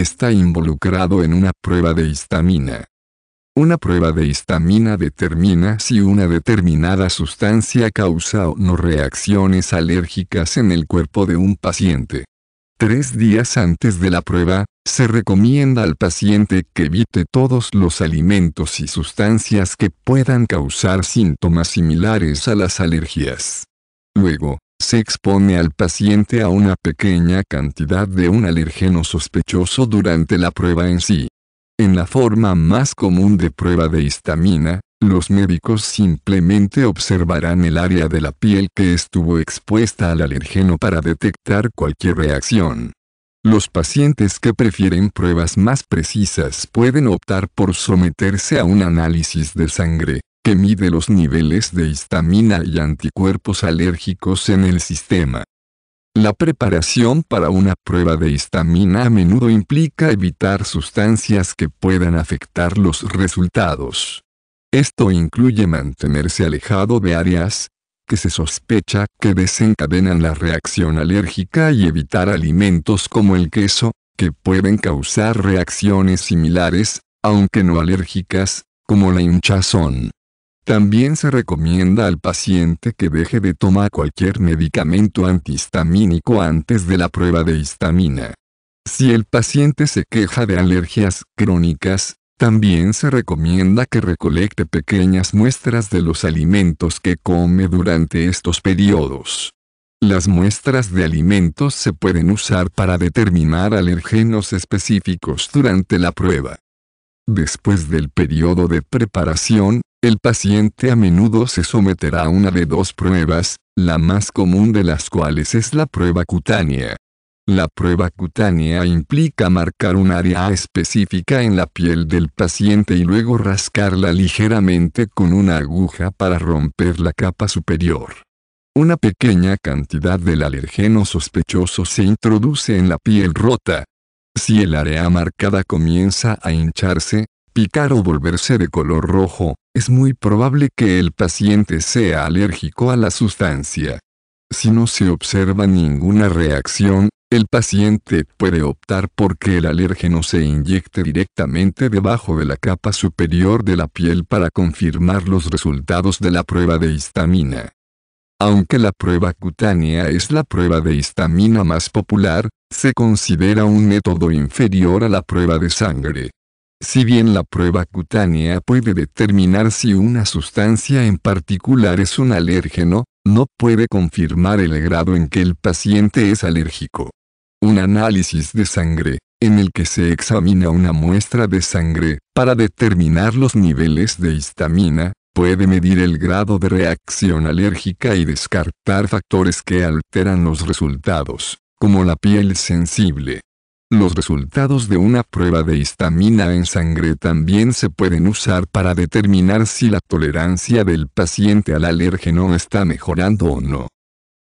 está involucrado en una prueba de histamina. Una prueba de histamina determina si una determinada sustancia causa o no reacciones alérgicas en el cuerpo de un paciente. Tres días antes de la prueba, se recomienda al paciente que evite todos los alimentos y sustancias que puedan causar síntomas similares a las alergias. Luego, se expone al paciente a una pequeña cantidad de un alergeno sospechoso durante la prueba en sí. En la forma más común de prueba de histamina, los médicos simplemente observarán el área de la piel que estuvo expuesta al alergeno para detectar cualquier reacción. Los pacientes que prefieren pruebas más precisas pueden optar por someterse a un análisis de sangre, que mide los niveles de histamina y anticuerpos alérgicos en el sistema. La preparación para una prueba de histamina a menudo implica evitar sustancias que puedan afectar los resultados. Esto incluye mantenerse alejado de áreas que se sospecha que desencadenan la reacción alérgica y evitar alimentos como el queso, que pueden causar reacciones similares, aunque no alérgicas, como la hinchazón. También se recomienda al paciente que deje de tomar cualquier medicamento antihistamínico antes de la prueba de histamina. Si el paciente se queja de alergias crónicas, también se recomienda que recolecte pequeñas muestras de los alimentos que come durante estos periodos. Las muestras de alimentos se pueden usar para determinar alergenos específicos durante la prueba. Después del periodo de preparación, el paciente a menudo se someterá a una de dos pruebas, la más común de las cuales es la prueba cutánea. La prueba cutánea implica marcar un área específica en la piel del paciente y luego rascarla ligeramente con una aguja para romper la capa superior. Una pequeña cantidad del alergeno sospechoso se introduce en la piel rota. Si el área marcada comienza a hincharse, picar o volverse de color rojo, es muy probable que el paciente sea alérgico a la sustancia. Si no se observa ninguna reacción, el paciente puede optar por que el alérgeno se inyecte directamente debajo de la capa superior de la piel para confirmar los resultados de la prueba de histamina. Aunque la prueba cutánea es la prueba de histamina más popular, se considera un método inferior a la prueba de sangre. Si bien la prueba cutánea puede determinar si una sustancia en particular es un alérgeno, no puede confirmar el grado en que el paciente es alérgico. Un análisis de sangre, en el que se examina una muestra de sangre, para determinar los niveles de histamina, puede medir el grado de reacción alérgica y descartar factores que alteran los resultados, como la piel sensible, los resultados de una prueba de histamina en sangre también se pueden usar para determinar si la tolerancia del paciente al alérgeno está mejorando o no.